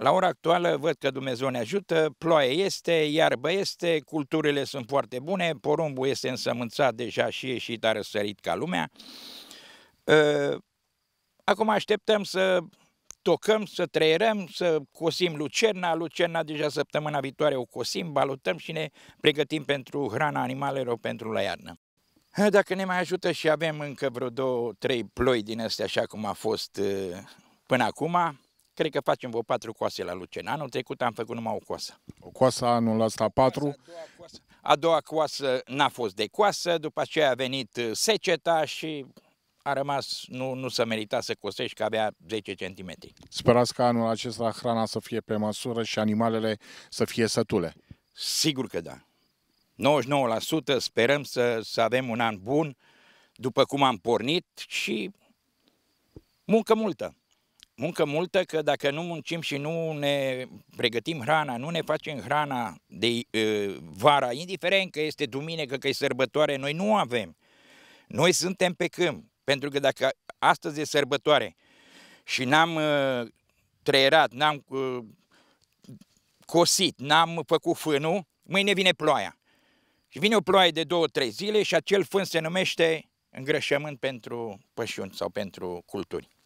La ora actuală văd că Dumnezeu ne ajută, ploaie este, iarbă este, culturile sunt foarte bune, porumbul este însămânțat deja și ieșit, a răsărit ca lumea. Ă, acum așteptăm să tocăm, să trăierăm, să cosim lucerna. Lucerna deja săptămâna viitoare o cosim, balutăm și ne pregătim pentru hrana animalelor pentru la iarnă. Dacă ne mai ajută și avem încă vreo două, trei ploi din astea, așa cum a fost ă, până acum, Cred că facem vreo patru coase la Lucena. Anul trecut am făcut numai o coasă. O coasă anul ăsta, patru? a, doua coasă. n-a fost de coasă, după aceea a venit uh, seceta și a rămas, nu, nu s-a meritat să cosești, că avea 10 cm. Sperați că anul acesta hrana să fie pe măsură și animalele să fie sătule? Sigur că da. 99% sperăm să, să avem un an bun, după cum am pornit și muncă multă muncă multă, că dacă nu muncim și nu ne pregătim hrana, nu ne facem hrana de e, vara, indiferent că este duminică, că e sărbătoare, noi nu avem. Noi suntem pe câmp, pentru că dacă astăzi e sărbătoare și n-am treierat, n-am cosit, n-am făcut fânul, mâine vine ploaia. Și vine o ploaie de două, trei zile și acel fân se numește îngrășământ pentru pășuni sau pentru culturi.